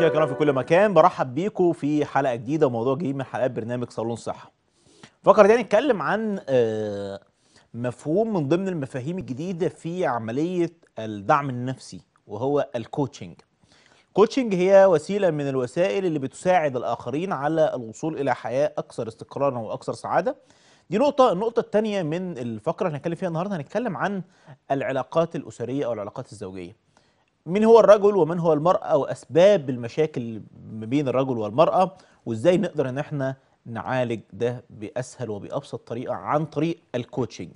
مشاهدينا الكرام في كل مكان برحب بيكم في حلقه جديده وموضوع جديد من حلقات برنامج صالون صحه. فقرة تاني نتكلم عن آه، مفهوم من ضمن المفاهيم الجديده في عمليه الدعم النفسي وهو الكوتشنج. الكوتشنج هي وسيله من الوسائل اللي بتساعد الاخرين على الوصول الى حياه اكثر استقرارا واكثر سعاده. دي نقطة، النقطة الثانية من الفقرة اللي هنتكلم فيها النهارده هنتكلم عن العلاقات الأسرية أو العلاقات الزوجية. مين هو الرجل ومن هو المرأة وأسباب المشاكل ما بين الرجل والمرأة وإزاي نقدر إن إحنا نعالج ده بأسهل وبأبسط طريقة عن طريق الكوتشنج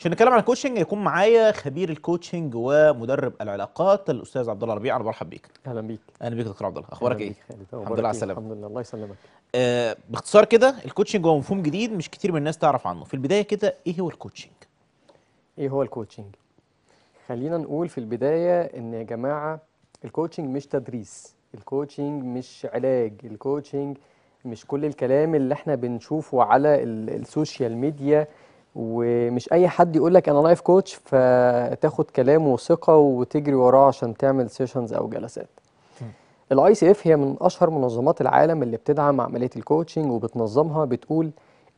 عشان نتكلم عن الكوتشنج يكون معايا خبير الكوتشنج ومدرب العلاقات الاستاذ عبد الله ربيع انا برحب بيك اهلا بيك اهلا بيك دكتور عبد الله اخبارك ايه الحمد لله على إيه؟ السلامه الحمد لله الله يسلمك آه باختصار كده الكوتشنج هو مفهوم جديد مش كتير من الناس تعرف عنه في البدايه كده ايه هو الكوتشنج ايه هو الكوتشنج خلينا نقول في البداية إن يا جماعة الكوتشنج مش تدريس الكوتشنج مش علاج الكوتشنج مش كل الكلام اللي احنا بنشوفه على السوشيال ميديا ومش اي حد يقول لك انا لايف كوتش فتاخد كلامه ثقه وتجري وراه عشان تعمل سيشنز او جلسات الاي سي اف هي من اشهر منظمات العالم اللي بتدعم عمليه الكوتشنج وبتنظمها بتقول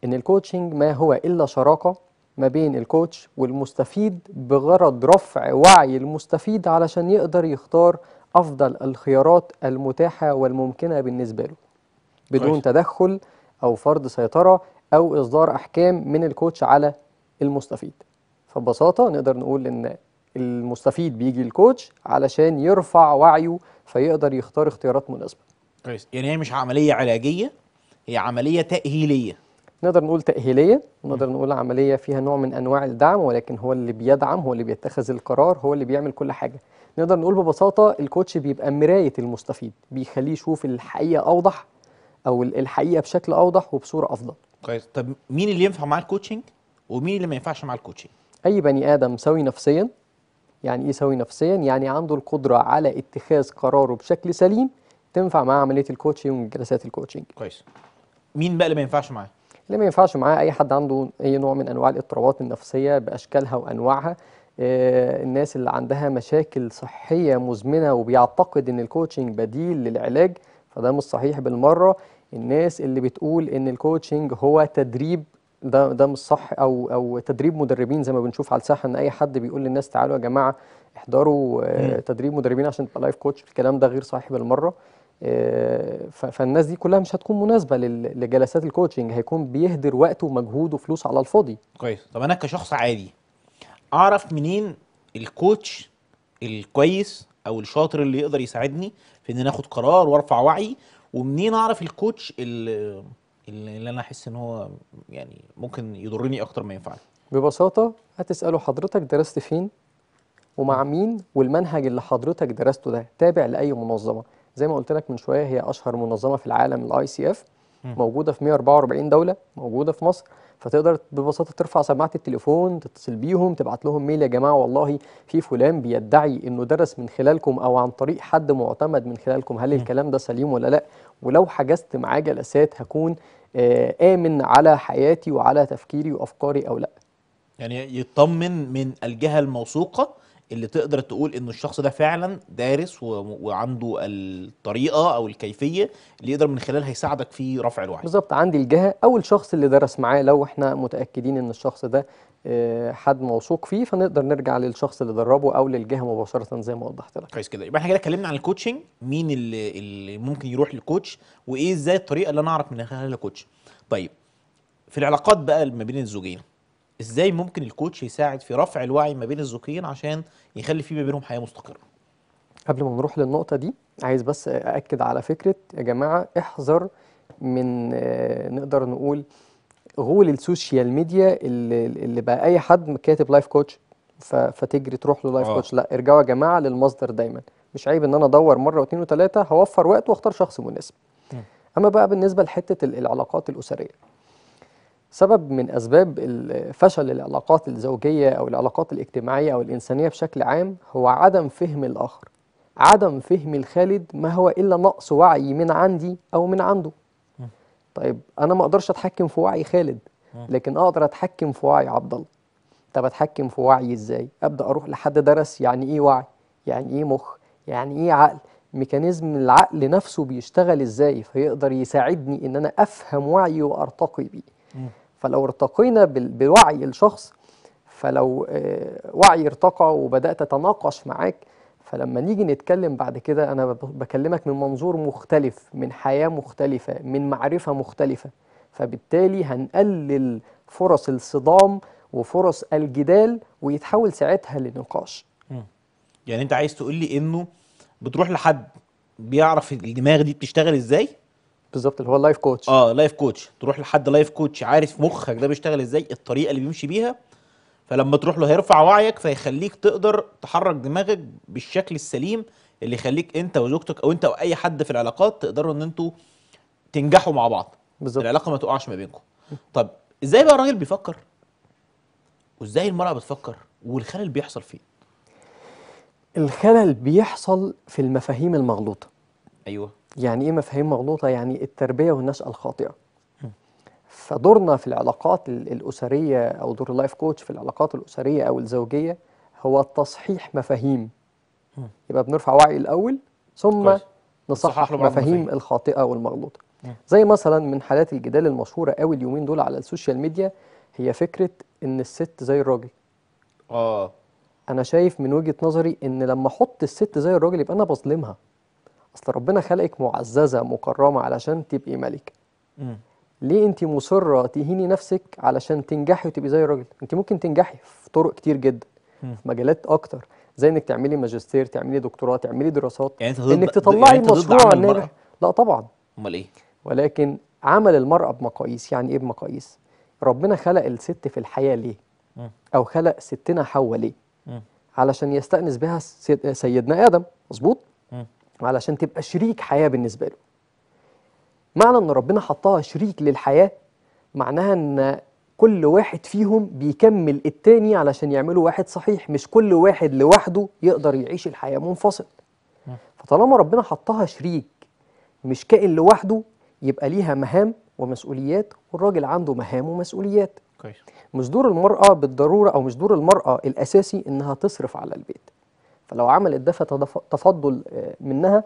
ان الكوتشنج ما هو الا شراكه ما بين الكوتش والمستفيد بغرض رفع وعي المستفيد علشان يقدر يختار أفضل الخيارات المتاحة والممكنة بالنسبة له بدون تدخل أو فرض سيطرة أو إصدار أحكام من الكوتش على المستفيد فببساطة نقدر نقول إن المستفيد بيجي الكوتش علشان يرفع وعيه فيقدر يختار اختيارات مناسبة كويس يعني هي مش عملية علاجية هي عملية تأهيلية نقدر نقول تأهيلية ونقدر نقول عملية فيها نوع من أنواع الدعم ولكن هو اللي بيدعم هو اللي بيتخذ القرار هو اللي بيعمل كل حاجة نقدر نقول ببساطة الكوتش بيبقى مراية المستفيد بيخليه يشوف الحقيقة أوضح أو الحقيقة بشكل أوضح وبصورة أفضل كويس طب مين اللي ينفع مع الكوتشنج ومين اللي ما ينفعش مع الكوتشنج أي بني آدم سوي نفسيا يعني إيه سوي نفسيا يعني عنده القدرة على اتخاذ قراره بشكل سليم تنفع مع عملية الكوتشنج وجلسات الكوتشنج كويس مين بقى اللي ما ينفعش معاه اللي ما ينفعش معاه اي حد عنده اي نوع من انواع الاضطرابات النفسيه باشكالها وانواعها آه، الناس اللي عندها مشاكل صحيه مزمنه وبيعتقد ان الكوتشنج بديل للعلاج فده مش صحيح بالمره الناس اللي بتقول ان الكوتشنج هو تدريب ده ده مش صح او او تدريب مدربين زي ما بنشوف على الساحه ان اي حد بيقول للناس تعالوا يا جماعه احضروا آه، تدريب مدربين عشان تبقى لايف كوتش الكلام ده غير صحيح بالمره فالناس دي كلها مش هتكون مناسبه لجلسات الكوتشنج هيكون بيهدر وقته ومجهود وفلوس على الفاضي كويس طب انا كشخص عادي اعرف منين الكوتش الكويس او الشاطر اللي يقدر يساعدني في ان انا اخد قرار وارفع وعي ومنين اعرف الكوتش اللي, اللي انا احس ان هو يعني ممكن يضرني اكتر ما ينفعني ببساطه هتساله حضرتك درست فين ومع مين والمنهج اللي حضرتك درسته ده تابع لاي منظمه زي ما قلت لك من شويه هي اشهر منظمه في العالم الاي سي اف موجوده في 144 دوله موجوده في مصر فتقدر ببساطه ترفع سماعه التليفون تتصل بيهم تبعت لهم ميل يا جماعه والله في فلان بيدعي انه درس من خلالكم او عن طريق حد معتمد من خلالكم هل الكلام ده سليم ولا لا ولو حجزت معاه جلسات هكون آه، امن على حياتي وعلى تفكيري وافكاري او لا يعني يطمن من الجهه الموثوقه اللي تقدر تقول انه الشخص ده فعلا دارس وعنده الطريقه او الكيفيه اللي يقدر من خلالها يساعدك في رفع الوعي بالظبط عندي الجهه او الشخص اللي درس معاه لو احنا متاكدين ان الشخص ده آه، حد موثوق فيه فنقدر نرجع للشخص اللي دربه او للجهه مباشره زي ما وضحت لك كويس كده يبقى احنا كده اتكلمنا عن الكوتشنج مين اللي, اللي ممكن يروح للكوتش وايه ازاي الطريقه اللي انا اعرف من خلالها كوتش طيب في العلاقات بقى ما بين الزوجين ازاي ممكن الكوتش يساعد في رفع الوعي ما بين الذكيين عشان يخلي في ما بينهم حياه مستقره قبل ما نروح للنقطه دي عايز بس اكد على فكره يا جماعه احذر من آه، نقدر نقول غول السوشيال ميديا اللي, اللي بقى اي حد كاتب لايف كوتش فتجري تروح له لايف آه. كوتش لا ارجعوا يا جماعه للمصدر دايما مش عيب ان انا ادور مره واثنين وثلاثه هوفر وقت واختار شخص مناسب اما بقى بالنسبه لحته العلاقات الاسريه سبب من أسباب فشل العلاقات الزوجية أو العلاقات الاجتماعية أو الإنسانية بشكل عام هو عدم فهم الآخر عدم فهم الخالد ما هو إلا نقص وعي من عندي أو من عنده طيب أنا ما أقدرش أتحكم في وعي خالد لكن أقدر أتحكم في وعي عبد الله طب أتحكم في وعي إزاي؟ أبدأ أروح لحد درس يعني إيه وعي؟ يعني إيه مخ؟ يعني إيه عقل؟ ميكانيزم العقل نفسه بيشتغل إزاي فيقدر يساعدني إن أنا أفهم وعي وأرتقي بيه فلو ارتقينا بوعي الشخص فلو آه، وعي ارتقى وبدات اتناقش معاك فلما نيجي نتكلم بعد كده انا بكلمك من منظور مختلف من حياه مختلفه من معرفه مختلفه فبالتالي هنقلل فرص الصدام وفرص الجدال ويتحول ساعتها لنقاش يعني انت عايز تقول لي انه بتروح لحد بيعرف الدماغ دي بتشتغل ازاي بالظبط اللي هو اللايف كوتش اه لايف كوتش تروح لحد لايف كوتش عارف مخك ده بيشتغل ازاي الطريقه اللي بيمشي بيها فلما تروح له هيرفع وعيك فيخليك تقدر تحرك دماغك بالشكل السليم اللي يخليك انت وزوجتك او انت او اي حد في العلاقات تقدروا ان انتوا تنجحوا مع بعض بالظبط العلاقه ما تقعش ما بينكم طب ازاي بقى الراجل بيفكر وازاي المراه بتفكر والخلل بيحصل فين الخلل بيحصل في المفاهيم المغلوطه ايوه يعني ايه مفاهيم مغلوطه يعني التربيه والنشاه الخاطئه فدورنا في العلاقات الاسريه او دور اللايف كوتش في العلاقات الاسريه او الزوجيه هو تصحيح مفاهيم يبقى بنرفع وعي الاول ثم نصحح المفاهيم الخاطئه والمغلوطه زي مثلا من حالات الجدال المشهوره قوي اليومين دول على السوشيال ميديا هي فكره ان الست زي الراجل اه انا شايف من وجهه نظري ان لما احط الست زي الراجل يبقى انا بظلمها اصل ربنا خلقك معززه مكرمه علشان تبقي ملكه ليه انت مصره تهيني نفسك علشان تنجحي وتبقي زي الراجل انت ممكن تنجحي في طرق كتير جدا مم. في مجالات اكتر زي انك تعملي ماجستير تعملي دكتوراه تعملي دراسات يعني انك تطلعي يعني مشروع ناجح لا طبعا امال ايه ولكن عمل المرأة بمقاييس يعني ايه بمقاييس ربنا خلق الست في الحياة ليه مم. او خلق ستنا حواء ليه مم. علشان يستأنس بها سيدنا آدم مظبوط علشان تبقى شريك حياه بالنسبه له معنى ان ربنا حطها شريك للحياه معناها ان كل واحد فيهم بيكمل التاني علشان يعملوا واحد صحيح مش كل واحد لوحده يقدر يعيش الحياه منفصل فطالما ربنا حطها شريك مش كائن لوحده يبقى ليها مهام ومسؤوليات والراجل عنده مهام ومسؤوليات كويس مش دور المرأة بالضرورة أو مش دور المرأة الأساسي إنها تصرف على البيت فلو عملت ده فتفضل آه، منها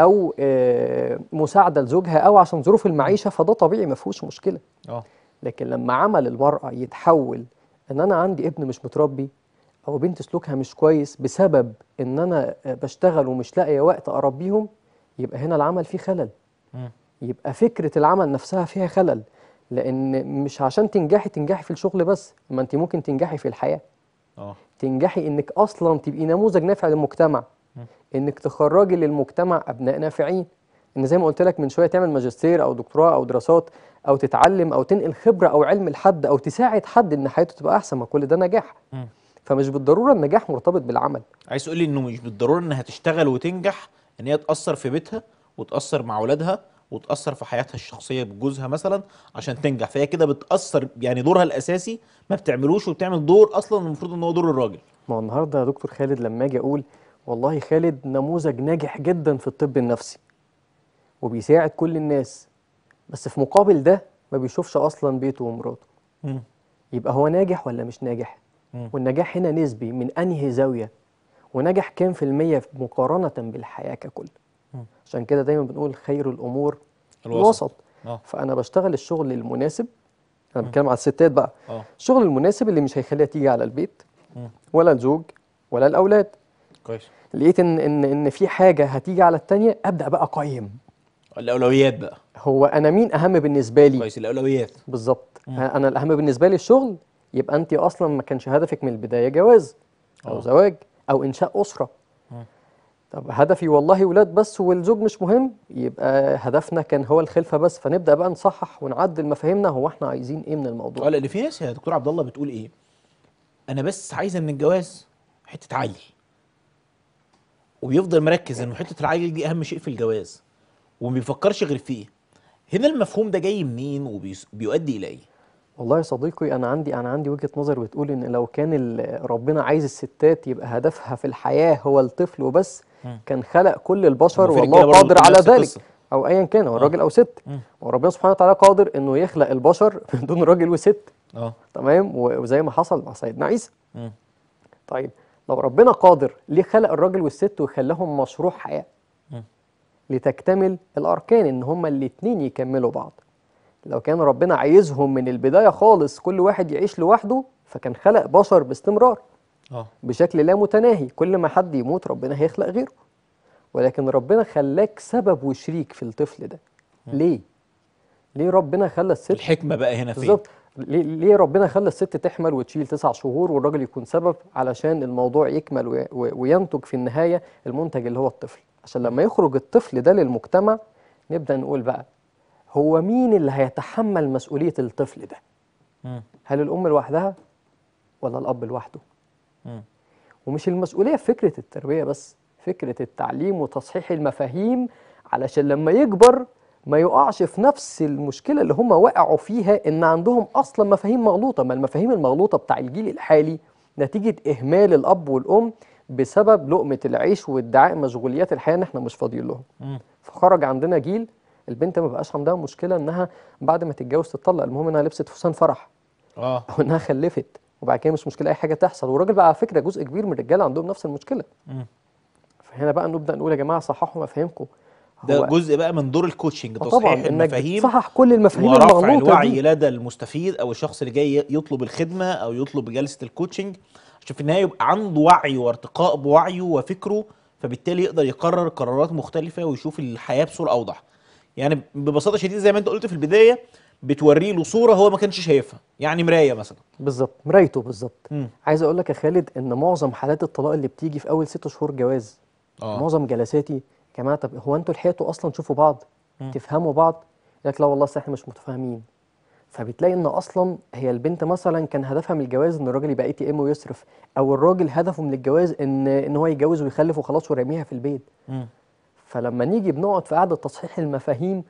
او آه، مساعده لزوجها او عشان ظروف المعيشه فده طبيعي ما فيهوش مشكله اه لكن لما عمل المراه يتحول ان انا عندي ابن مش متربي او بنت سلوكها مش كويس بسبب ان انا آه، بشتغل ومش لاقيه وقت اربيهم يبقى هنا العمل فيه خلل يبقى فكره العمل نفسها فيها خلل لان مش عشان تنجحي تنجحي في الشغل بس ما انت ممكن تنجحي في الحياه آه. تنجحي انك اصلا تبقي نموذج نافع للمجتمع انك تخرجي للمجتمع ابناء نافعين ان زي ما قلت لك من شويه تعمل ماجستير او دكتوراه او دراسات او تتعلم او تنقل خبره او علم لحد او تساعد حد ان حياته تبقى احسن ما كل ده نجاح فمش بالضروره النجاح مرتبط بالعمل عايز تقول لي انه مش بالضروره انها تشتغل وتنجح ان هي تاثر في بيتها وتاثر مع اولادها وتاثر في حياتها الشخصيه بجوزها مثلا عشان تنجح فهي كده بتاثر يعني دورها الاساسي ما بتعملوش وبتعمل دور اصلا المفروض ان هو دور الراجل ما هو النهارده يا دكتور خالد لما اجي اقول والله خالد نموذج ناجح جدا في الطب النفسي وبيساعد كل الناس بس في مقابل ده ما بيشوفش اصلا بيته ومراته يبقى هو ناجح ولا مش ناجح م. والنجاح هنا نسبي من انهي زاويه ونجح كام في المية مقارنة بالحياة ككل عشان كده دايما بنقول خير الامور الوسط, الوسط. آه. فانا بشتغل الشغل المناسب انا بتكلم على الستات بقى أوه. الشغل المناسب اللي مش هيخليها تيجي على البيت مم. ولا الزوج ولا الاولاد كويس لقيت ان ان ان في حاجه هتيجي على الثانيه ابدا بقى اقيم الاولويات بقى هو انا مين اهم بالنسبه لي كويس الاولويات بالظبط انا الاهم بالنسبه لي الشغل يبقى انت اصلا ما كانش هدفك من البدايه جواز او أوه. زواج او انشاء اسره طب هدفي والله ولاد بس والزوج مش مهم يبقى هدفنا كان هو الخلفه بس فنبدا بقى نصحح ونعدل مفاهيمنا هو احنا عايزين ايه من الموضوع اه اللي في ناس يا دكتور عبد الله بتقول ايه انا بس عايزه من الجواز حته عيل وبيفضل مركز انه حته العيل دي اهم شيء في الجواز وما بيفكرش غير فيه هنا المفهوم ده جاي منين وبيؤدي الى ايه والله يا صديقي انا عندي انا عندي وجهه نظر بتقول ان لو كان ربنا عايز الستات يبقى هدفها في الحياه هو الطفل وبس كان خلق كل البشر والله قادر على ذلك او ايا كان هو راجل او ست وربنا سبحانه وتعالى قادر انه يخلق البشر من دون راجل وست اه تمام وزي ما حصل مع سيدنا عيسى طيب لو ربنا قادر ليه خلق الراجل والست وخلاهم مشروع حياه لتكتمل الاركان ان هما الاثنين يكملوا بعض لو كان ربنا عايزهم من البدايه خالص كل واحد يعيش لوحده فكان خلق بشر باستمرار آه. بشكل لا متناهي كل ما حد يموت ربنا هيخلق غيره ولكن ربنا خلاك سبب وشريك في الطفل ده ليه ليه ربنا خلى الست الحكمه بقى هنا فين بالظبط ليه ليه ربنا خلى الست تحمل وتشيل تسع شهور والراجل يكون سبب علشان الموضوع يكمل وينتج في النهايه المنتج اللي هو الطفل عشان لما يخرج الطفل ده للمجتمع نبدا نقول بقى هو مين اللي هيتحمل مسؤوليه الطفل ده م. هل الام لوحدها ولا الاب لوحده ومش المسؤوليه فكره التربيه بس فكره التعليم وتصحيح المفاهيم علشان لما يكبر ما يقعش في نفس المشكله اللي هم وقعوا فيها ان عندهم اصلا مفاهيم مغلوطه ما المفاهيم المغلوطه بتاع الجيل الحالي نتيجه اهمال الاب والام بسبب لقمه العيش وادعاء مشغوليات الحياه ان احنا مش فاضيين لهم فخرج عندنا جيل البنت ما بقاش عندها مشكله انها بعد ما تتجوز تطلق المهم انها لبست فستان فرح اه او انها خلفت وبعد كده مش مشكله اي حاجه تحصل والراجل بقى على فكره جزء كبير من الرجاله عندهم نفس المشكله فهنا بقى نبدا نقول يا جماعه صححوا مفاهيمكم ده جزء بقى من دور الكوتشنج آه تصحيح المفاهيم صحح كل المفاهيم ورفع الوعي لدى المستفيد او الشخص اللي جاي يطلب الخدمه او يطلب جلسه الكوتشنج عشان في النهايه يبقى عنده وعي وارتقاء بوعيه وفكره فبالتالي يقدر يقرر قرارات مختلفه ويشوف الحياه بصوره اوضح يعني ببساطه شديده زي ما انت قلت في البدايه بتوري له صوره هو ما كانش شايفها يعني مرايه مثلا بالظبط مرايته بالظبط عايز اقول لك يا خالد ان معظم حالات الطلاق اللي بتيجي في اول ست شهور جواز آه. معظم جلساتي يا جماعه طب هو انتوا لحقتوا اصلا تشوفوا بعض م. تفهموا بعض لك لا والله احنا مش متفاهمين فبتلاقي ان اصلا هي البنت مثلا كان هدفها من الجواز ان الراجل يبقى اي تي ام ويصرف او الراجل هدفه من الجواز ان ان هو يتجوز ويخلف وخلاص ويرميها في البيت م. فلما نيجي بنقعد في قعده تصحيح المفاهيم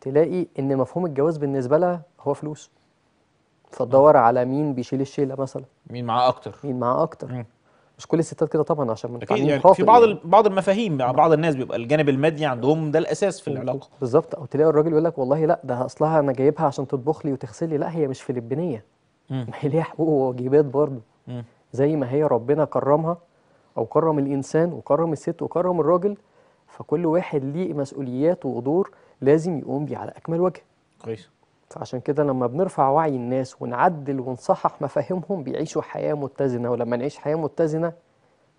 تلاقي ان مفهوم الجواز بالنسبه لها هو فلوس فتدور على مين بيشيل الشيله مثلا مين معاه اكتر مين معاه اكتر مم. مش كل الستات كده طبعا عشان من اكيد يعني في بعض يعني. بعض المفاهيم يعني بعض الناس بيبقى الجانب المادي عندهم ده الاساس في العلاقه بالظبط او تلاقي الراجل يقول لك والله لا ده اصلها انا جايبها عشان تطبخ لي وتغسل لي لا هي مش فلبينيه ما هي ليها حقوق وواجبات برضه زي ما هي ربنا كرمها او كرم الانسان وكرم الست وكرم الراجل فكل واحد ليه مسؤوليات ودور لازم يقوم بيه على اكمل وجه كويس فعشان كده لما بنرفع وعي الناس ونعدل ونصحح مفاهيمهم بيعيشوا حياه متزنه ولما نعيش حياه متزنه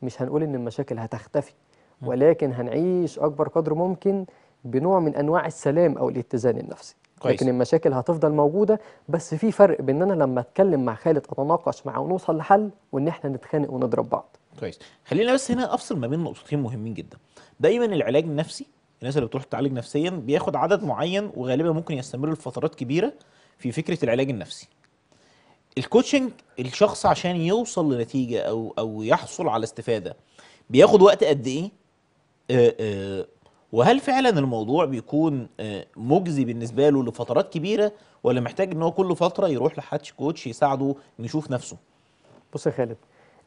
مش هنقول ان المشاكل هتختفي ولكن هنعيش اكبر قدر ممكن بنوع من انواع السلام او الاتزان النفسي كويس. لكن المشاكل هتفضل موجوده بس في فرق بين ان انا لما اتكلم مع خالد اتناقش معاه ونوصل لحل وان احنا نتخانق ونضرب بعض كويس خلينا بس هنا افصل ما بين نقطتين مهمين جدا دايما العلاج النفسي الناس اللي بتروح تعالج نفسيا بياخد عدد معين وغالبا ممكن يستمر لفترات كبيره في فكره العلاج النفسي الكوتشنج الشخص عشان يوصل لنتيجه او او يحصل على استفاده بياخد وقت قد ايه آه، آه، وهل فعلا الموضوع بيكون آه، مجزي بالنسبه له لفترات كبيره ولا محتاج ان هو كل فتره يروح لحد كوتش يساعده يشوف نفسه بص يا خالد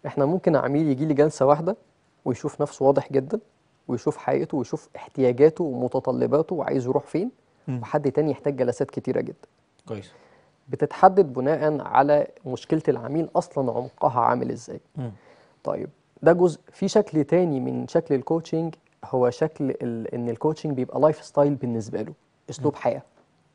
احنا ممكن عميل يجي لي جلسه واحده ويشوف نفسه واضح جدا ويشوف حقيقته ويشوف احتياجاته ومتطلباته وعايز يروح فين م. وحد تاني يحتاج جلسات كتيره جدا كويس بتتحدد بناء على مشكله العميل اصلا عمقها عامل ازاي م. طيب ده جزء في شكل تاني من شكل الكوتشنج هو شكل ال... ان الكوتشنج بيبقى لايف ستايل بالنسبه له اسلوب حياه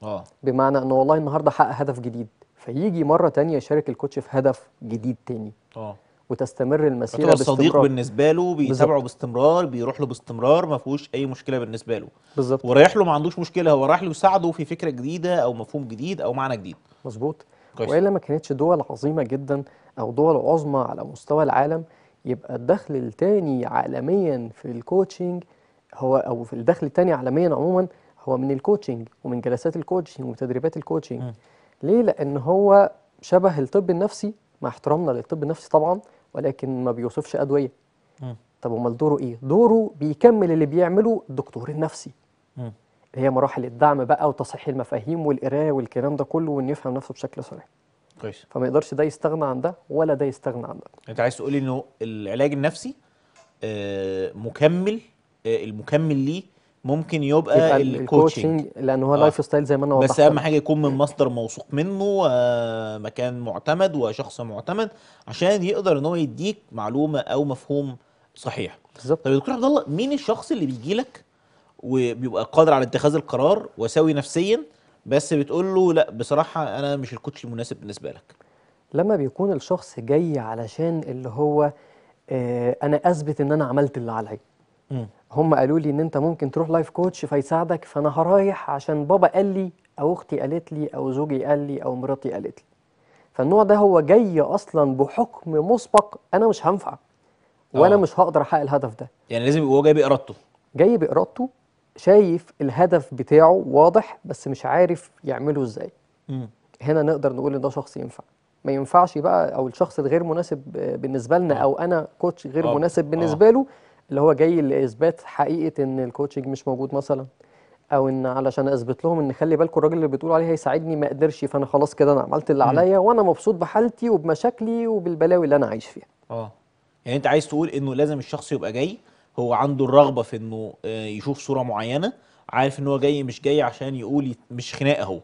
اه بمعنى ان والله النهارده حقق هدف جديد فيجي مره تانية يشارك الكوتش في هدف جديد تاني اه وتستمر المسيره باستمرار صديق بالنسبه له بيتابعه باستمرار بيروح له باستمرار ما فيهوش اي مشكله بالنسبه له بالظبط ورايح له ما عندوش مشكله هو رايح له يساعده في فكره جديده او مفهوم جديد او معنى جديد مظبوط والا ما كانتش دول عظيمه جدا او دول عظمى على مستوى العالم يبقى الدخل الثاني عالميا في الكوتشنج هو او في الدخل الثاني عالميا عموما هو من الكوتشنج ومن جلسات الكوتشنج وتدريبات الكوتشنج م. ليه لان هو شبه الطب النفسي مع احترامنا للطب النفسي طبعا ولكن ما بيوصفش ادويه م. طب امال دوره ايه دوره بيكمل اللي بيعمله الدكتور النفسي م. هي مراحل الدعم بقى وتصحيح المفاهيم والقرايه والكلام ده كله وان يفهم نفسه بشكل صحيح كويس فما يقدرش ده يستغنى عن ده ولا ده يستغنى عن ده انت عايز تقولي انه العلاج النفسي آه، مكمل آه، المكمل ليه ممكن يبقى, يبقى الكوتشنج لان هو آه. لايف ستايل زي ما انا وضحت بس اهم حاجه يكون من مصدر موثوق منه ومكان آه، مكان معتمد وشخص معتمد عشان يقدر ان هو يديك معلومه او مفهوم صحيح بالظبط طب يا دكتور عبد الله مين الشخص اللي بيجي لك وبيبقى قادر على اتخاذ القرار وسوي نفسيا بس بتقول له لا بصراحه انا مش الكوتش المناسب بالنسبه لك لما بيكون الشخص جاي علشان اللي هو آه انا اثبت ان انا عملت اللي عليا هم قالوا لي ان انت ممكن تروح لايف كوتش فيساعدك فانا هرايح عشان بابا قال لي او اختي قالت لي او زوجي قال لي او مراتي قالت لي فالنوع ده هو جاي اصلا بحكم مسبق انا مش هنفع وانا أوه. مش هقدر احقق الهدف ده يعني لازم يبقى هو جاي بارادته جاي بارادته شايف الهدف بتاعه واضح بس مش عارف يعمله ازاي هنا نقدر نقول ان ده شخص ينفع ما ينفعش بقى او الشخص الغير مناسب بالنسبه لنا أوه. او انا كوتش غير أوه. مناسب آه. بالنسبه أوه. له اللي هو جاي لاثبات حقيقه ان الكوتشنج مش موجود مثلا او ان علشان اثبت لهم ان خلي بالكم الراجل اللي بتقول عليه هيساعدني ما قدرش فانا خلاص كده انا عملت اللي عليا وانا مبسوط بحالتي وبمشاكلي وبالبلاوي اللي انا عايش فيها اه يعني انت عايز تقول انه لازم الشخص يبقى جاي هو عنده الرغبه في انه آه، يشوف صوره معينه عارف ان هو جاي مش جاي عشان يقول مش خناقه هو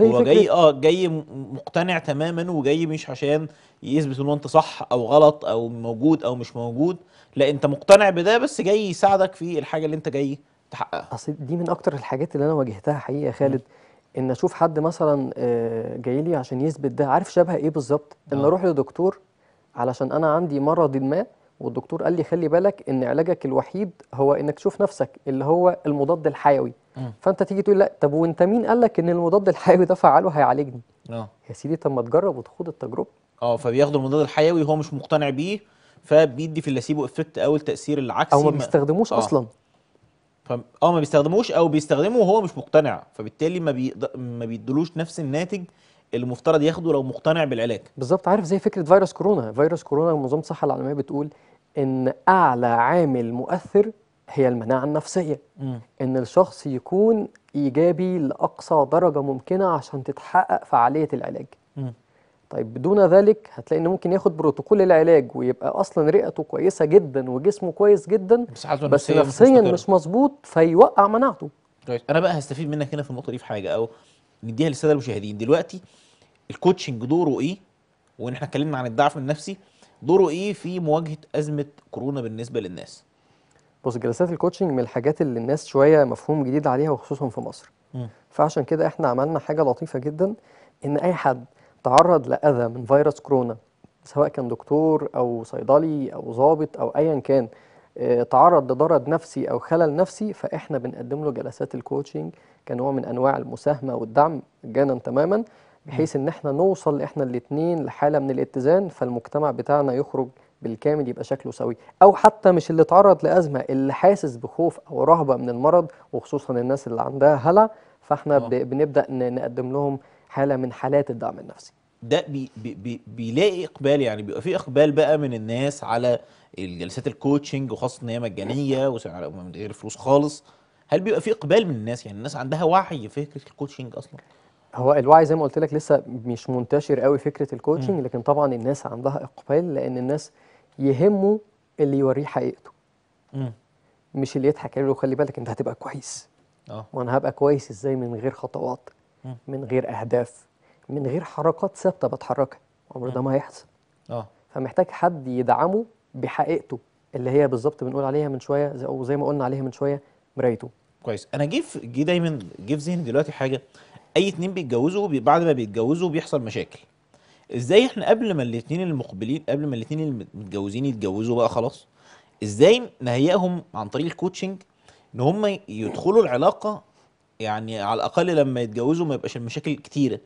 هو جاي اه جاي مقتنع تماما وجاي مش عشان يثبت ان انت صح او غلط او موجود او مش موجود لا انت مقتنع بده بس جاي يساعدك في الحاجه اللي انت جاي تحققها اصل دي من اكتر الحاجات اللي انا واجهتها حقيقه يا خالد م. ان اشوف حد مثلا آه، جاي لي عشان يثبت ده عارف شبه ايه بالظبط ان آه. اروح لدكتور علشان انا عندي مرض ما والدكتور قال لي خلي بالك ان علاجك الوحيد هو انك تشوف نفسك اللي هو المضاد الحيوي م. فانت تيجي تقول لا طب وانت مين قال لك ان المضاد الحيوي ده فعاله هيعالجني اه يا سيدي طب ما تجرب وتخوض التجربه اه فبياخدوا المضاد الحيوي هو مش مقتنع بيه فبيدي في اللاسيبو افكت او التاثير العكسي او ما بيستخدموش أوه. اصلا اه ما بيستخدموش او بيستخدمه وهو مش مقتنع فبالتالي ما بي... ما بيدلوش نفس الناتج المفترض ياخده لو مقتنع بالعلاج بالظبط عارف زي فكره فيروس كورونا فيروس كورونا منظمه الصحه العالميه بتقول ان اعلى عامل مؤثر هي المناعه النفسيه م. ان الشخص يكون ايجابي لاقصى درجه ممكنه عشان تتحقق فعاليه العلاج م. طيب بدون ذلك هتلاقي انه ممكن ياخد بروتوكول العلاج ويبقى اصلا رئته كويسه جدا وجسمه كويس جدا بس نفسيا مش مظبوط فيوقع مناعته جايز. انا بقى هستفيد منك هنا في النقطه دي في حاجه او نديها للساده المشاهدين دلوقتي الكوتشنج دوره ايه وان احنا اتكلمنا عن الضعف النفسي دوره ايه في مواجهه ازمه كورونا بالنسبه للناس بص جلسات الكوتشنج من الحاجات اللي الناس شويه مفهوم جديد عليها وخصوصا في مصر م. فعشان كده احنا عملنا حاجه لطيفه جدا ان اي حد تعرض لاذى من فيروس كورونا سواء كان دكتور او صيدلي او ضابط او ايا كان آه، تعرض لضرر نفسي او خلل نفسي فاحنا بنقدم له جلسات الكوتشنج كنوع من انواع المساهمه والدعم مجانا تماما بحيث ان احنا نوصل احنا الاثنين لحاله من الاتزان فالمجتمع بتاعنا يخرج بالكامل يبقى شكله سوي او حتى مش اللي تعرض لازمه اللي حاسس بخوف او رهبه من المرض وخصوصا الناس اللي عندها هلع فاحنا أوه. بنبدا نقدم لهم حاله من حالات الدعم النفسي ده بي بي بيلاقي اقبال يعني بيبقى في اقبال بقى من الناس على الجلسات الكوتشنج وخاصه ان هي مجانيه من غير فلوس خالص هل بيبقى في اقبال من الناس يعني الناس عندها وعي فكره الكوتشنج اصلا هو الوعي زي ما قلت لك لسه مش منتشر قوي فكره الكوتشنج لكن طبعا الناس عندها اقبال لان الناس يهمه اللي يوريه حقيقته مش اللي يضحك عليه وخلي بالك انت هتبقى كويس اه وانا هبقى كويس ازاي من غير خطوات من غير اهداف من غير حركات ثابته بتحركها عمر ده ما هيحصل اه فمحتاج حد يدعمه بحقيقته اللي هي بالظبط بنقول عليها من شويه زي او زي ما قلنا عليها من شويه مرايته كويس انا جه جه دايما جه في ذهني دلوقتي حاجه اي اتنين بيتجوزوا بعد ما بيتجوزوا بيحصل مشاكل ازاي احنا قبل ما الاتنين المقبلين قبل ما الاتنين المتجوزين يتجوزوا بقى خلاص ازاي نهيئهم عن طريق الكوتشنج ان هم يدخلوا العلاقه يعني على الاقل لما يتجوزوا ما يبقاش المشاكل كتيره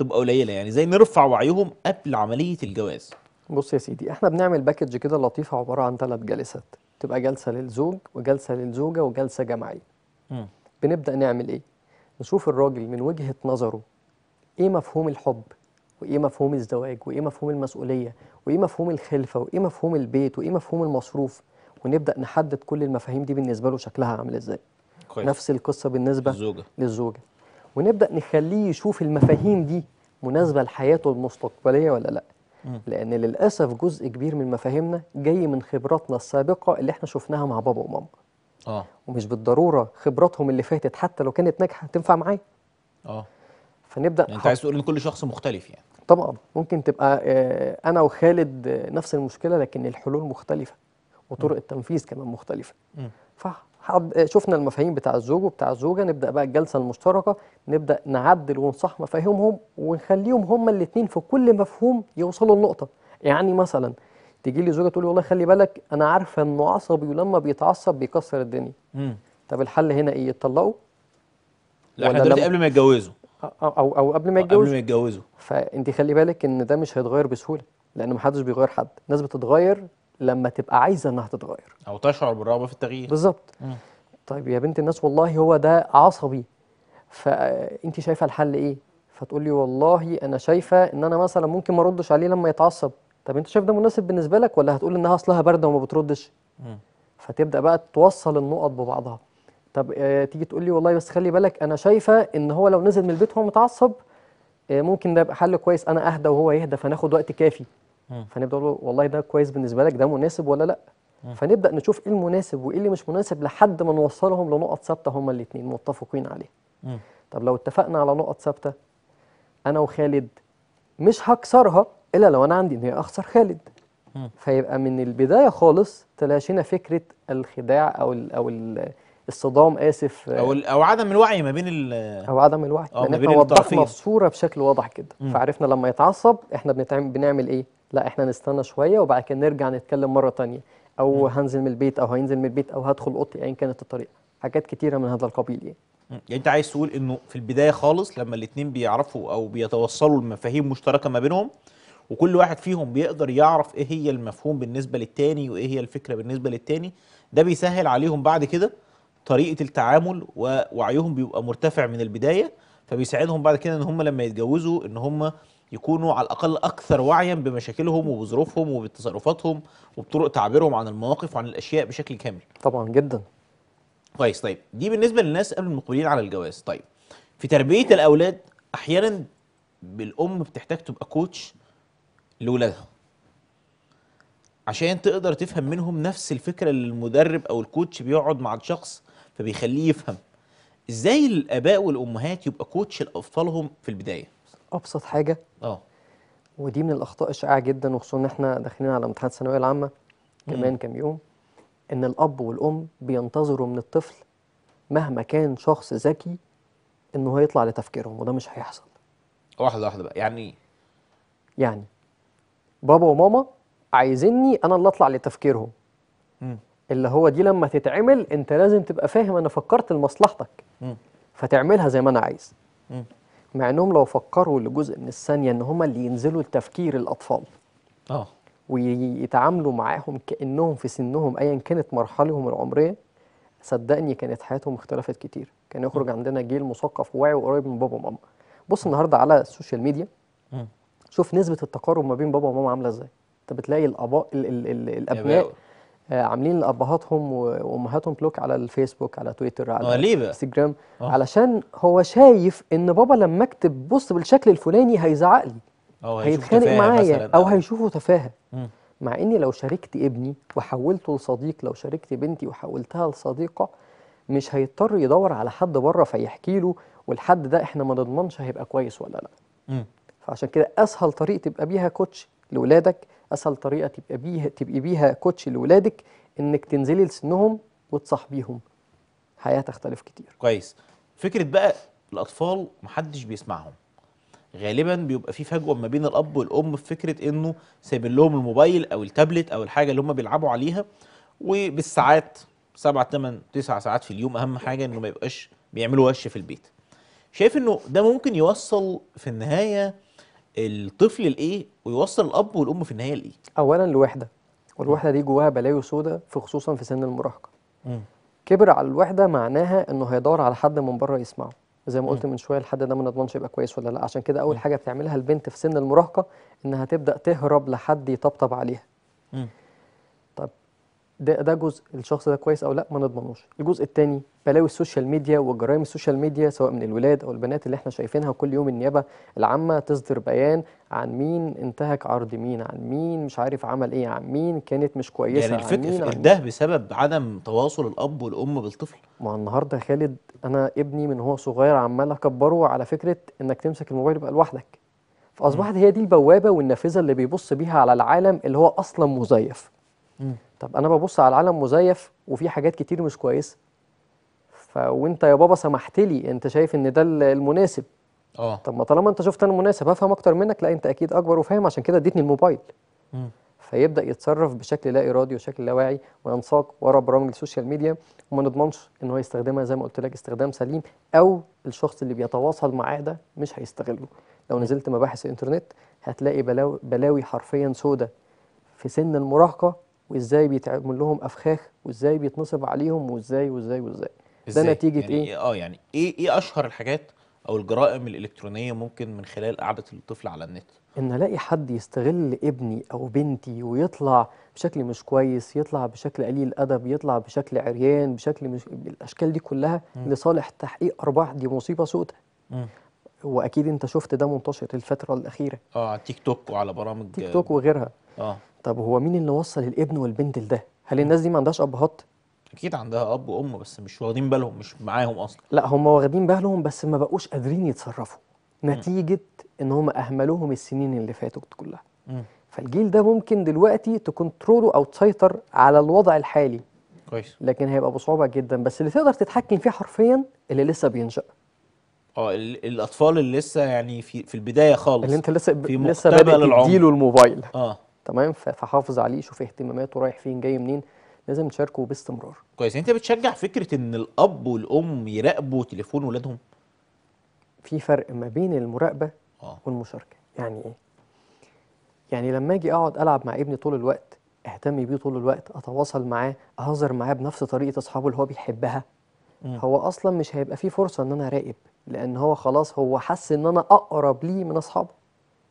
تبقى قليله يعني زي نرفع وعيهم قبل عمليه الجواز بص يا سيدي احنا بنعمل باكج كده لطيفه عباره عن ثلاث جلسات تبقى جلسه للزوج وجلسه للزوجه وجلسه جماعيه امم بنبدا نعمل ايه نشوف الراجل من وجهه نظره ايه مفهوم الحب وايه مفهوم الزواج وايه مفهوم المسؤوليه وايه مفهوم الخلفه وايه مفهوم البيت وايه مفهوم المصروف ونبدا نحدد كل المفاهيم دي بالنسبه له شكلها عامل ازاي كويس. نفس القصه بالنسبه للزوجه, للزوجة. ونبدا نخليه يشوف المفاهيم دي مناسبه لحياته المستقبليه ولا لا م. لان للاسف جزء كبير من مفاهيمنا جاي من خبراتنا السابقه اللي احنا شفناها مع بابا وماما اه ومش بالضروره خبراتهم اللي فاتت حتى لو كانت ناجحه تنفع معايا اه فنبدا يعني انت عايز تقول ان كل شخص مختلف يعني طبعا ممكن تبقى آه، انا وخالد آه، نفس المشكله لكن الحلول مختلفه وطرق التنفيذ كمان مختلفه م. حد شفنا المفاهيم بتاع الزوج وبتاع الزوجه نبدا بقى الجلسه المشتركه نبدا نعدل ونصح مفاهيمهم ونخليهم هما الاثنين في كل مفهوم يوصلوا لنقطه يعني مثلا تيجي لي زوجه تقول لي والله خلي بالك انا عارفه انه عصبي ولما بيتعصب بيكسر الدنيا امم طب الحل هنا ايه يتطلقوا لا احنا دلوقتي قبل ما يتجوزوا او او, أو قبل ما يتجوزوا آه، قبل ما يتجوزوا فانت خلي بالك ان ده مش هيتغير بسهوله لان محدش بيغير حد الناس بتتغير لما تبقى عايزه انها تتغير او تشعر بالرغبه في التغيير بالظبط طيب يا بنت الناس والله هو ده عصبي فانت شايفه الحل ايه فتقول لي والله انا شايفه ان انا مثلا ممكن ما اردش عليه لما يتعصب طب انت شايف ده مناسب بالنسبه لك ولا هتقول انها اصلها بارده وما بتردش فتبدا بقى توصل النقط ببعضها طب آه، تيجي تقول لي والله بس خلي بالك انا شايفه ان هو لو نزل من البيت وهو متعصب آه، ممكن ده يبقى حل كويس انا اهدى وهو يهدى فناخد وقت كافي فنبدا له والله ده كويس بالنسبه لك ده مناسب ولا لا فنبدا نشوف ايه المناسب وايه اللي مش مناسب لحد ما نوصلهم لنقط ثابته هما الاثنين متفقين عليها طب لو اتفقنا على نقط ثابته انا وخالد مش هكسرها الا لو انا عندي ان هي اخسر خالد فيبقى من البدايه خالص تلاشينا فكره الخداع او الـ او الـ الصدام اسف او او عدم الوعي ما بين ال او عدم الوعي ما بين الطرفين الصوره بشكل واضح مم. فعرفنا لما يتعصب احنا بنعمل ايه لا احنا نستنى شويه وبعد كده نرجع نتكلم مره ثانيه او هنزل من البيت او هينزل من البيت او هدخل اوضتي ايا كانت الطريقه حاجات كتيره من هذا القبيل يعني يعني انت عايز تقول انه في البدايه خالص لما الاثنين بيعرفوا او بيتوصلوا لمفاهيم مشتركه ما بينهم وكل واحد فيهم بيقدر يعرف ايه هي المفهوم بالنسبه للتاني وايه هي الفكره بالنسبه للتاني ده بيسهل عليهم بعد كده طريقه التعامل ووعيهم بيبقى مرتفع من البدايه فبيساعدهم بعد كده ان هم لما يتجوزوا ان هم يكونوا على الاقل اكثر وعيا بمشاكلهم وبظروفهم وبتصرفاتهم وبطرق تعبيرهم عن المواقف وعن الاشياء بشكل كامل طبعا جدا كويس طيب دي بالنسبه للناس قبل المقبلين على الجواز طيب في تربيه الاولاد احيانا الام بتحتاج تبقى كوتش لاولادها عشان تقدر تفهم منهم نفس الفكره اللي المدرب او الكوتش بيقعد مع الشخص فبيخليه يفهم ازاي الاباء والامهات يبقى كوتش لاطفالهم في البدايه ابسط حاجه اه ودي من الاخطاء الشائعه جدا وخصوصا ان احنا داخلين على امتحانات الثانويه العامه كمان كام يوم ان الاب والام بينتظروا من الطفل مهما كان شخص ذكي انه هيطلع لتفكيرهم وده مش هيحصل واحده واحده بقى يعني ايه يعني بابا وماما عايزيني انا اللي اطلع لتفكيرهم مم. اللي هو دي لما تتعمل انت لازم تبقى فاهم انا فكرت لمصلحتك فتعملها زي ما انا عايز مم. مع انهم لو فكروا لجزء من الثانيه ان هم اللي ينزلوا لتفكير الاطفال اه ويتعاملوا معاهم كانهم في سنهم ايا كانت مرحلهم العمريه صدقني كانت حياتهم اختلفت كتير كان يخرج عندنا جيل مثقف وواعي وقريب من بابا وماما بص النهارده على السوشيال ميديا شوف نسبه التقارب ما بين بابا وماما عامله ازاي انت بتلاقي الاباء الـ الـ الـ الابناء آه، عاملين لابهاتهم وامهاتهم بلوك على الفيسبوك على تويتر على آه، ليه بقى؟ انستجرام آه. علشان هو شايف ان بابا لما اكتب بص بالشكل الفلاني هيزعق لي او هيتخانق معايا او هيشوفه تفاهه مع اني لو شاركت ابني وحولته لصديق لو شاركت بنتي وحولتها لصديقه مش هيضطر يدور على حد بره فيحكي له والحد ده احنا ما نضمنش هيبقى كويس ولا لا م. فعشان كده اسهل طريق تبقى بيها كوتش لاولادك اسهل طريقه تبقى بيها تبقي بيها كوتش لاولادك انك تنزلي لسنهم وتصاحبيهم حياه تختلف كتير كويس فكره بقى الاطفال محدش بيسمعهم غالبا بيبقى في فجوه ما بين الاب والام في فكره انه سايبين لهم الموبايل او التابلت او الحاجه اللي هم بيلعبوا عليها وبالساعات 7 8 9 ساعات في اليوم اهم حاجه انه ما يبقاش بيعملوا وش في البيت شايف انه ده ممكن يوصل في النهايه الطفل لايه ويوصل الاب والام في النهايه لايه اولا الوحده والوحده دي جواها بلاوي سودة في خصوصا في سن المراهقه كبر على الوحده معناها انه هيدور على حد من بره يسمعه زي ما قلت من شويه الحد ده ما نضمنش يبقى كويس ولا لا عشان كده اول حاجه بتعملها البنت في سن المراهقه انها تبدا تهرب لحد يطبطب عليها ده ده جزء الشخص ده كويس او لا ما نضمنوش الجزء الثاني بلاوي السوشيال ميديا وجرائم السوشيال ميديا سواء من الولاد او البنات اللي احنا شايفينها كل يوم النيابه العامه تصدر بيان عن مين انتهك عرض مين عن مين مش عارف عمل ايه عن مين كانت مش كويسه يعني الفكر عن مين ده بسبب عدم تواصل الاب والام بالطفل ما النهارده خالد انا ابني من هو صغير عمال اكبره على فكره انك تمسك الموبايل بقى لوحدك فاصبحت هي دي البوابه والنافذه اللي بيبص بيها على العالم اللي هو اصلا مزيف طب انا ببص على العالم مزيف وفي حاجات كتير مش كويسه ف وانت يا بابا سمحت لي انت شايف ان ده المناسب اه طب ما طالما انت شفت انا مناسب هفهم اكتر منك لا انت اكيد اكبر وفاهم عشان كده اديتني الموبايل م. فيبدا يتصرف بشكل لا ارادي وشكل لا واعي وينساق ورا برامج السوشيال ميديا وما نضمنش ان هو يستخدمها زي ما قلت لك استخدام سليم او الشخص اللي بيتواصل معاه ده مش هيستغله لو نزلت مباحث الانترنت هتلاقي بلاوي, بلاوي حرفيا سودة في سن المراهقه وازاي بيتعمل لهم افخاخ وازاي بيتنصب عليهم وازاي وازاي وازاي, ده نتيجه يعني ايه اه يعني ايه ايه اشهر الحاجات او الجرائم الالكترونيه ممكن من خلال قعده الطفل على النت ان الاقي حد يستغل ابني او بنتي ويطلع بشكل مش كويس يطلع بشكل قليل ادب يطلع بشكل عريان بشكل مش الاشكال دي كلها م. لصالح تحقيق ارباح دي مصيبه سودة واكيد انت شفت ده منتشر الفتره الاخيره اه على تيك توك وعلى برامج تيك توك وغيرها اه طب هو مين اللي وصل الابن والبنت لده؟ هل الناس دي ما عندهاش ابهات؟ اكيد عندها اب وام بس مش واخدين بالهم مش معاهم اصلا لا هم واخدين بالهم بس ما بقوش قادرين يتصرفوا نتيجه ان هم اهملوهم السنين اللي فاتت كلها م. فالجيل ده ممكن دلوقتي تكنتروله او تسيطر على الوضع الحالي كويس لكن هيبقى بصعوبه جدا بس اللي تقدر تتحكم فيه حرفيا اللي لسه بينشأ اه الاطفال اللي لسه يعني في في البدايه خالص اللي انت لسه في لسه بادئ تديله الموبايل اه تمام فحافظ عليه شوف اهتماماته رايح فين جاي منين لازم تشاركه باستمرار كويس انت بتشجع فكره ان الاب والام يراقبوا تليفون ولادهم في فرق ما بين المراقبه آه. والمشاركه يعني ايه يعني لما اجي اقعد العب مع ابني طول الوقت اهتم بيه طول الوقت اتواصل معاه اهزر معاه بنفس طريقه اصحابه اللي هو بيحبها م. هو اصلا مش هيبقى فيه فرصه ان انا اراقب لان هو خلاص هو حس ان انا اقرب ليه من اصحابه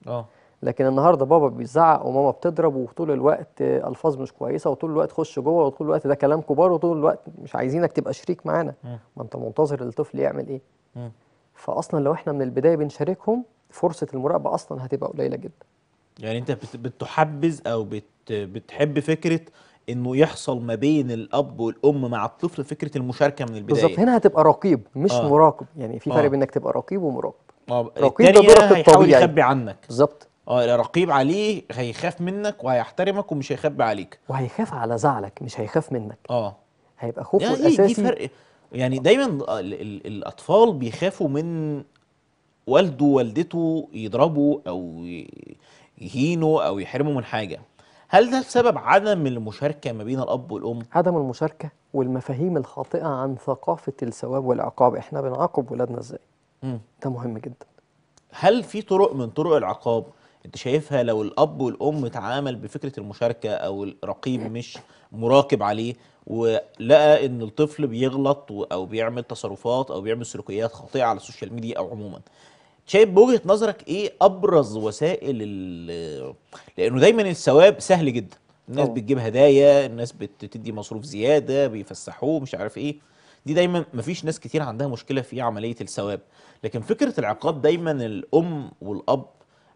اه لكن النهارده بابا بيزعق وماما بتضرب وطول الوقت الفاظ مش كويسه وطول الوقت خش جوه وطول الوقت ده كلام كبار وطول الوقت مش عايزينك تبقى شريك معانا ما انت منتظر الطفل يعمل ايه فاصلا لو احنا من البدايه بنشاركهم فرصه المراقبه اصلا هتبقى قليله جدا يعني انت بتحبذ او بت بتحب فكره انه يحصل ما بين الاب والام مع الطفل فكره المشاركه من البدايه بالظبط هنا هتبقى رقيب مش آه. مراقب يعني في فرق آه. بينك تبقى رقيب ومراقب اه رقيب ده دورك الطبيعي يخبي عنك بالظبط اه رقيب عليه هيخاف منك وهيحترمك ومش هيخبي عليك وهيخاف على زعلك مش هيخاف منك اه هيبقى خوفه يعني إيه، الاساسي دي فرق يعني دايما الاطفال بيخافوا من والده ووالدته يضربوا او يهينوا او يحرموا من حاجه هل ده بسبب عدم المشاركه ما بين الاب والام عدم المشاركه والمفاهيم الخاطئه عن ثقافه الثواب والعقاب احنا بنعاقب ولادنا ازاي ده مهم جدا هل في طرق من طرق العقاب انت شايفها لو الاب والام اتعامل بفكره المشاركه او الرقيب مش مراقب عليه ولقى ان الطفل بيغلط او بيعمل تصرفات او بيعمل سلوكيات خاطئه على السوشيال ميديا او عموما شايف بوجهه نظرك ايه ابرز وسائل لانه دايما الثواب سهل جدا الناس أوه. بتجيب هدايا الناس بتدي مصروف زياده بيفسحوه مش عارف ايه دي دايما مفيش ناس كتير عندها مشكله في عمليه الثواب لكن فكره العقاب دايما الام والاب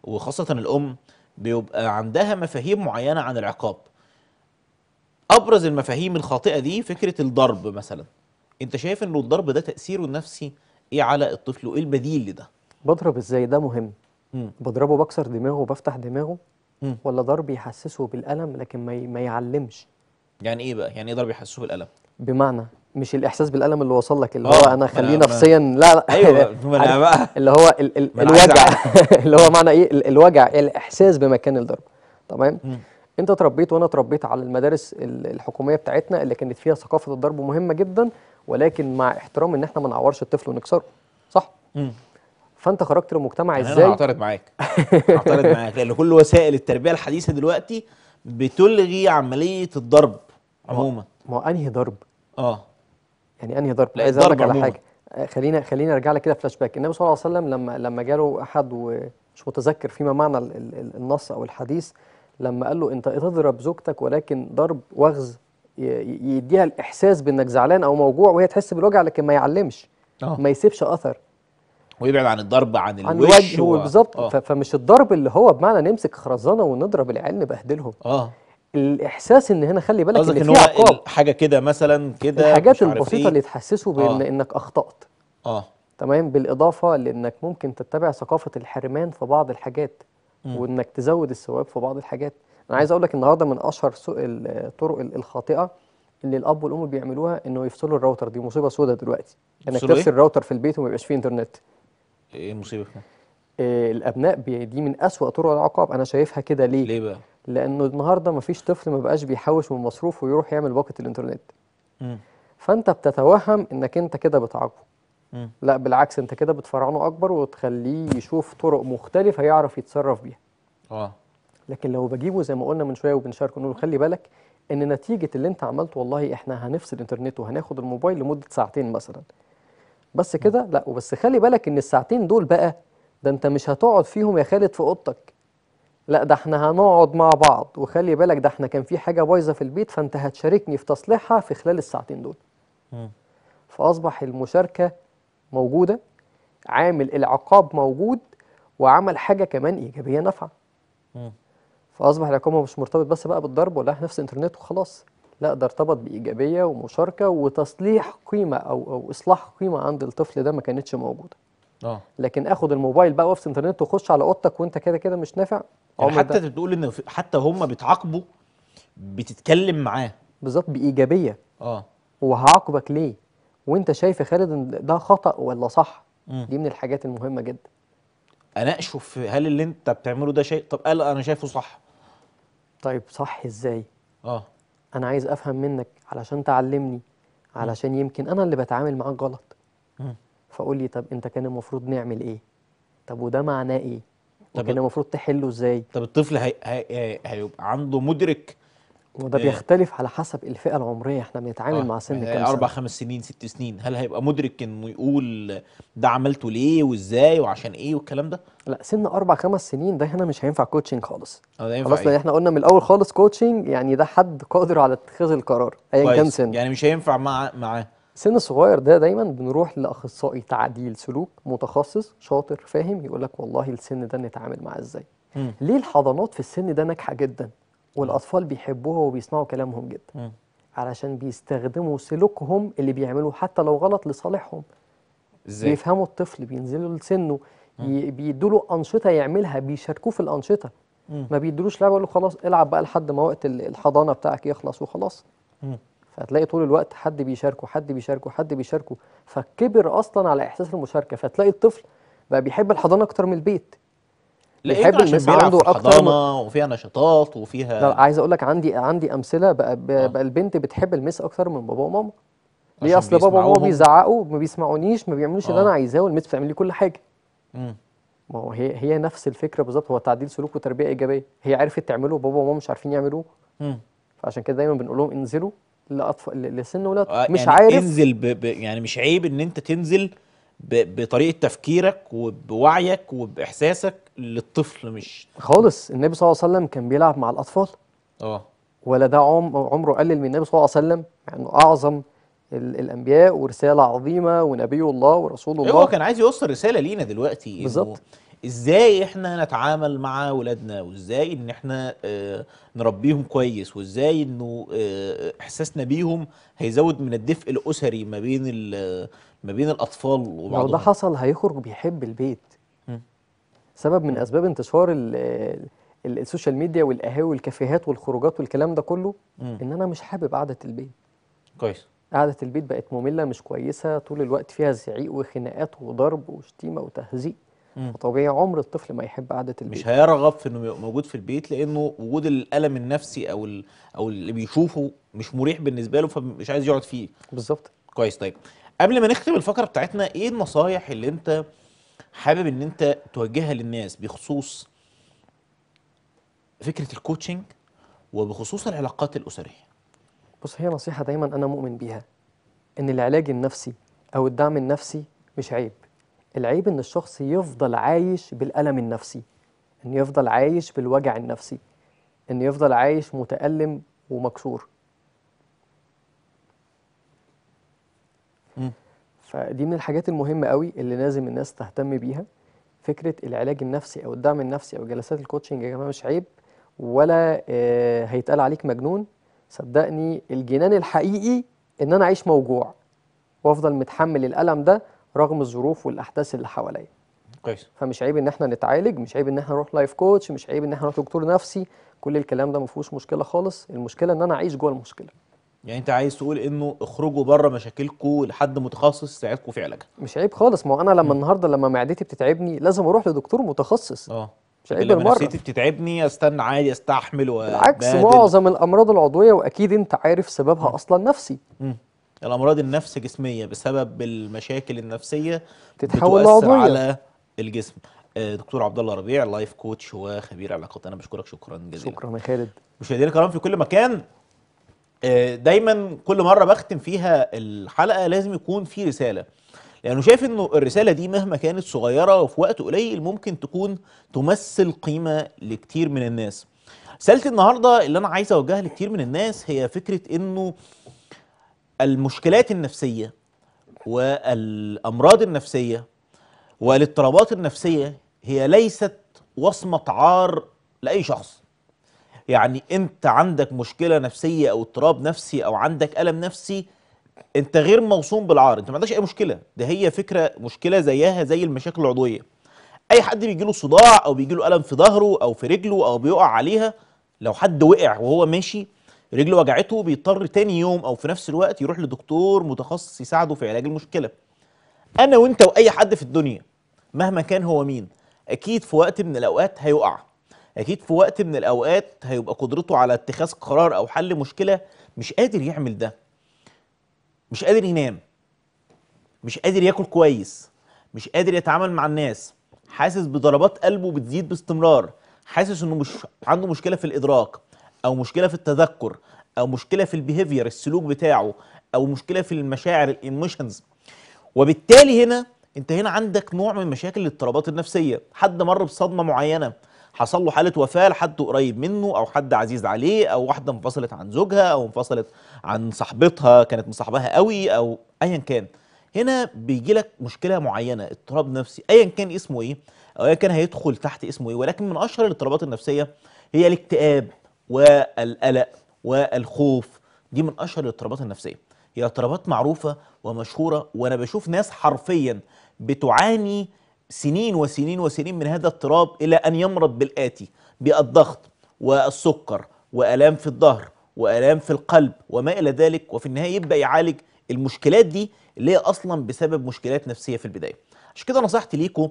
وخاصه الام بيبقى عندها مفاهيم معينه عن العقاب ابرز المفاهيم الخاطئه دي فكره الضرب مثلا انت شايف انه الضرب ده تاثيره النفسي ايه على الطفل وايه البديل لده بضرب ازاي ده مهم مم. بضربه بكسر دماغه وبفتح دماغه مم. ولا ضرب يحسسه بالالم لكن ما ما يعلمش يعني ايه بقى يعني ايه ضرب يحسسه بالالم بمعنى مش الاحساس بالالم اللي وصل لك اللي هو آه، انا خليه نفسيا لا لا ايوه انا بقى اللي هو ال ال الوجع اللي هو معنى ايه الوجع الاحساس بمكان الضرب تمام انت تربيت وانا تربيت على المدارس الحكوميه بتاعتنا اللي كانت فيها ثقافه الضرب مهمه جدا ولكن مع احترام ان احنا ما نعورش الطفل ونكسره صح مم. فانت خرجت للمجتمع يعني ازاي انا هعترض معاك هعترض معاك لان كل وسائل التربيه الحديثه دلوقتي بتلغي عمليه الضرب عموما ما هو انهي ضرب اه يعني انهي ضرب؟ لا عايز اقول لك على حاجه آه، خلينا خلينا ارجع لك كده فلاش باك النبي صلى الله عليه وسلم لما لما جاله احد ومش متذكر فيما معنى النص او الحديث لما قال له انت تضرب زوجتك ولكن ضرب وغز يديها الاحساس بانك زعلان او موجوع وهي تحس بالوجع لكن ما يعلمش أوه. ما يسيبش اثر ويبعد عن الضرب عن الوش عن الوجه و... بالظبط آه. فمش الضرب اللي هو بمعنى نمسك خرزانه ونضرب العيال نبهدلهم اه الاحساس ان هنا خلي بالك قصدك ان هو عقاب حاجه كده مثلا كده الحاجات البسيطه إيه؟ اللي تحسسه بان آه. انك اخطات اه تمام بالاضافه لانك ممكن تتبع ثقافه الحرمان في بعض الحاجات م. وانك تزود الثواب في بعض الحاجات انا عايز اقول لك النهارده من اشهر الطرق الخاطئه اللي الاب والام بيعملوها انه يفصلوا الراوتر دي مصيبه سودة دلوقتي انك تفصل إيه؟ الراوتر في البيت وما يبقاش فيه انترنت ايه المصيبه آه، الابناء دي من اسوأ طرق العقاب انا شايفها كده ليه ليه بقى لانه النهارده مفيش طفل ما بقاش بيحوش من مصروفه ويروح يعمل باقه الانترنت م. فانت بتتوهم انك انت كده بتعاقبه لا بالعكس انت كده بتفرعنه اكبر وتخليه يشوف طرق مختلفه يعرف يتصرف بيها اه لكن لو بجيبه زي ما قلنا من شويه وبنشاركه نقول خلي بالك ان نتيجه اللي انت عملته والله احنا هنفصل الانترنت وهناخد الموبايل لمده ساعتين مثلا بس كده لا وبس خلي بالك ان الساعتين دول بقى ده انت مش هتقعد فيهم يا خالد في اوضتك لا ده احنا هنقعد مع بعض وخلي بالك ده احنا كان في حاجه بايظه في البيت فانت هتشاركني في تصليحها في خلال الساعتين دول فاصبح المشاركه موجوده عامل العقاب موجود وعمل حاجه كمان ايجابيه نافعه فاصبح العقاب مش مرتبط بس بقى بالضرب ولا نفس الانترنت وخلاص لا ده ارتبط بايجابيه ومشاركه وتصليح قيمه او او اصلاح قيمه عند الطفل ده ما كانتش موجوده آه. لكن اخد الموبايل بقى وافصل انترنت واخش على اوضتك وانت كده كده مش نافع يعني حتى انت بتقول ان حتى هم بيتعاقبوا بتتكلم معاه بالظبط بايجابيه اه وهعاقبك ليه وانت شايف يا خالد ان ده خطا ولا صح م. دي من الحاجات المهمه جدا اناقشه في هل اللي انت بتعمله ده شيء طب قال انا شايفه صح طيب صح ازاي اه انا عايز افهم منك علشان تعلمني علشان يمكن انا اللي بتعامل معاك غلط فقول لي طب انت كان المفروض نعمل ايه طب وده معناه ايه طب كان المفروض تحله ازاي طب الطفل هيبقى هي... هي... هيبقى عنده مدرك وده آه. بيختلف على حسب الفئه العمريه احنا بنتعامل آه مع سن آه، كام سنه اربع خمس سنين ست سنين هل هيبقى مدرك انه يقول ده عملته ليه وازاي وعشان ايه والكلام ده لا سن اربع خمس سنين ده هنا مش هينفع كوتشنج خالص اه ده ينفع خلاص إيه؟ احنا قلنا من الاول خالص كوتشنج يعني ده حد قادر على اتخاذ القرار ايا كان سن يعني مش هينفع مع معاه سن الصغير ده دايما بنروح لاخصائي تعديل سلوك متخصص شاطر فاهم يقول لك والله السن ده نتعامل معاه ازاي ليه الحضانات في السن ده ناجحه جدا والاطفال بيحبوها وبيسمعوا كلامهم جدا علشان بيستخدموا سلوكهم اللي بيعملوه حتى لو غلط لصالحهم ازاي بيفهموا الطفل بينزلوا لسنه بيدوا له انشطه يعملها بيشاركوه في الانشطه ما بيدلوش لعبه يقول له خلاص العب بقى لحد ما وقت الحضانه بتاعك يخلص وخلاص فهتلاقي طول الوقت حد بيشاركه حد بيشاركه حد بيشاركه فكبر اصلا على احساس المشاركه فتلاقي الطفل بقى بيحب الحضانه اكتر من البيت بيحب بيلعب عنده اكتر م... وفيها نشاطات وفيها لا عايز اقول لك عندي عندي امثله بقى, بقى, آه. بقى البنت بتحب المس اكتر من بابا وماما ليه اصل بابا وماما بيزعقوا ما بيسمعونيش ما بيعملوش اللي انا آه. عايزاه والمس بتعمل لي كل حاجه مم. ما هو هي هي نفس الفكره بالظبط هو تعديل سلوك وتربيه ايجابيه هي عرفت تعمله بابا وماما مش عارفين يعملوه فعشان كده دايما بنقول لهم انزلوا لاطفال لسن ولاد آه، مش يعني عارف تنزل ب... ب... يعني مش عيب ان انت تنزل ب... بطريقه تفكيرك وبوعيك وباحساسك للطفل مش خالص النبي صلى الله عليه وسلم كان بيلعب مع الاطفال اه ولا ده عم... عمره قلل من النبي صلى الله عليه وسلم يعني اعظم الانبياء ورساله عظيمه ونبي الله ورسول الله هو كان عايز يوصل رساله لينا دلوقتي بالظبط ازاي احنا نتعامل مع ولادنا وازاي ان احنا آه، نربيهم كويس وازاي انه آه، احساسنا بيهم هيزود من الدفء الاسري ما بين ما بين الاطفال وبعضهم لو ده حصل هيخرج بيحب البيت سبب من اسباب انتشار السوشيال ميديا والقهاوي والكافيهات والخروجات والكلام ده كله ان انا مش حابب قعده البيت كويس قعدة البيت بقت مملة مش كويسة طول الوقت فيها زعيق وخناقات وضرب وشتيمة وتهزيق فطبيعي عمر الطفل ما يحب قعدة البيت مش هيرغب في انه يبقى موجود في البيت لانه وجود الالم النفسي او او اللي بيشوفه مش مريح بالنسبه له فمش عايز يقعد فيه بالظبط كويس طيب قبل ما نختم الفقره بتاعتنا ايه النصايح اللي انت حابب ان انت توجهها للناس بخصوص فكره الكوتشنج وبخصوص العلاقات الاسريه بص هي نصيحة دايما أنا مؤمن بيها إن العلاج النفسي أو الدعم النفسي مش عيب العيب إن الشخص يفضل عايش بالألم النفسي إن يفضل عايش بالوجع النفسي إن يفضل عايش متألم ومكسور فدي من الحاجات المهمة قوي اللي لازم الناس تهتم بيها فكرة العلاج النفسي أو الدعم النفسي أو جلسات الكوتشنج يا جماعة مش عيب ولا آه، هيتقال عليك مجنون صدقني الجنان الحقيقي ان انا اعيش موجوع وافضل متحمل الالم ده رغم الظروف والاحداث اللي حواليا كويس فمش عيب ان احنا نتعالج مش عيب ان احنا نروح لايف كوتش مش عيب ان احنا نروح دكتور نفسي كل الكلام ده ما فيهوش مشكله خالص المشكله ان انا اعيش جوه المشكله يعني انت عايز تقول انه اخرجوا بره مشاكلكم لحد متخصص يساعدكم في علاجها مش عيب خالص ما انا لما م. النهارده لما معدتي بتتعبني لازم اروح لدكتور متخصص اه مش عيب بالمره نفسيتي بتتعبني استنى عادي استحمل بالعكس معظم الامراض العضويه واكيد انت عارف سببها م. اصلا نفسي م. الامراض النفس جسميه بسبب المشاكل النفسيه تتحول لعضويه على الجسم آه، دكتور عبد الله ربيع لايف كوتش وخبير علاقات انا بشكرك شكرا جزيلا شكرا يا خالد مشاهدينا الكرام في كل مكان آه، دايما كل مره بختم فيها الحلقه لازم يكون في رساله لأنه شايف أنه الرسالة دي مهما كانت صغيرة وفي وقت قليل ممكن تكون تمثل قيمة لكتير من الناس سالت النهاردة اللي أنا عايز أوجهها لكتير من الناس هي فكرة أنه المشكلات النفسية والأمراض النفسية والاضطرابات النفسية هي ليست وصمة عار لأي شخص يعني أنت عندك مشكلة نفسية أو اضطراب نفسي أو عندك ألم نفسي انت غير موصوم بالعار انت ما عندكش اي مشكله ده هي فكره مشكله زيها زي المشاكل العضويه اي حد بيجي له صداع او بيجي له الم في ظهره او في رجله او بيقع عليها لو حد وقع وهو ماشي رجله وجعته بيضطر تاني يوم او في نفس الوقت يروح لدكتور متخصص يساعده في علاج المشكله انا وانت واي حد في الدنيا مهما كان هو مين اكيد في وقت من الاوقات هيقع اكيد في وقت من الاوقات هيبقى قدرته على اتخاذ قرار او حل مشكله مش قادر يعمل ده مش قادر ينام مش قادر ياكل كويس مش قادر يتعامل مع الناس حاسس بضربات قلبه بتزيد باستمرار حاسس انه مش عنده مشكله في الادراك او مشكله في التذكر او مشكله في البيهيفير السلوك بتاعه او مشكله في المشاعر الايموشنز وبالتالي هنا انت هنا عندك نوع من مشاكل الاضطرابات النفسيه حد مر بصدمه معينه حصل له حاله وفاه لحد قريب منه او حد عزيز عليه او واحده انفصلت عن زوجها او انفصلت عن صاحبتها كانت مصاحبها قوي او ايا كان هنا بيجي لك مشكله معينه اضطراب نفسي ايا كان اسمه ايه او ايا كان هيدخل تحت اسمه ايه ولكن من اشهر الاضطرابات النفسيه هي الاكتئاب والقلق والخوف دي من اشهر الاضطرابات النفسيه هي اضطرابات معروفه ومشهوره وانا بشوف ناس حرفيا بتعاني سنين وسنين وسنين من هذا التراب إلى أن يمرض بالآتي بالضغط والسكر وآلام في الظهر وآلام في القلب وما إلى ذلك وفي النهاية يبدأ يعالج المشكلات دي اللي هي أصلا بسبب مشكلات نفسية في البداية عشان كده نصحت ليكم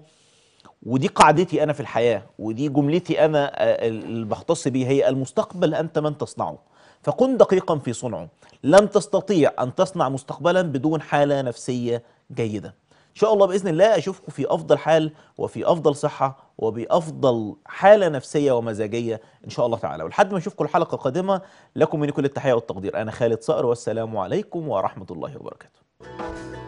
ودي قاعدتي أنا في الحياة ودي جملتي أنا آه، اللي بختص بيها هي المستقبل أنت من تصنعه فكن دقيقا في صنعه لن تستطيع أن تصنع مستقبلا بدون حالة نفسية جيدة ان شاء الله باذن الله اشوفكم في افضل حال وفي افضل صحه وبافضل حاله نفسيه ومزاجيه ان شاء الله تعالى ولحد ما اشوفكم الحلقه القادمه لكم مني كل التحيه والتقدير انا خالد صقر والسلام عليكم ورحمه الله وبركاته